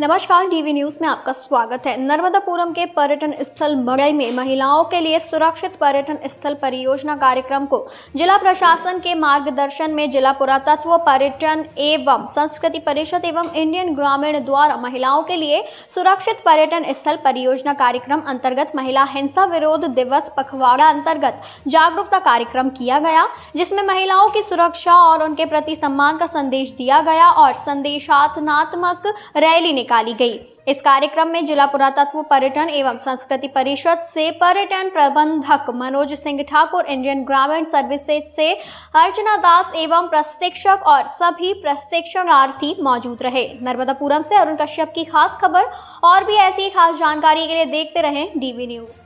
नमस्कार DV news में आपका स्वागत है नर्मदापुरम के पर्यटन स्थल मड़ई में महिलाओं के लिए सुरक्षित पर्यटन स्थल परियोजना कार्यक्रम को जिला प्रशासन के मार्गदर्शन में जिला पुरातत्व पर्यटन एवं संस्कृति परिषद एवं इंडियन ग्रामीण द्वारा महिलाओं के लिए सुरक्षित पर्यटन स्थल परियोजना कार्यक्रम अंतर्गत महिला हिंसा विरोध दिवस पखवाड़ा अंतर्गत जागरूकता कार्यक्रम किया गया जिसमें महिलाओं की सुरक्षा और उनके प्रति सम्मान का संदेश दिया गया और संदेशात्मक रैली निकाली गई इस कार्यक्रम में जिला पुरातत्व पर्यटन एवं संस्कृति परिषद से पर्यटन प्रबंधक मनोज सिंह ठाकुर इंडियन ग्रामीण सर्विसेज से अर्चना दास एवं प्रशिक्षक और सभी प्रशिक्षणार्थी मौजूद रहे नर्मदापुरम से अरुण कश्यप की खास खबर और भी ऐसी खास जानकारी के लिए देखते रहें डीवी न्यूज़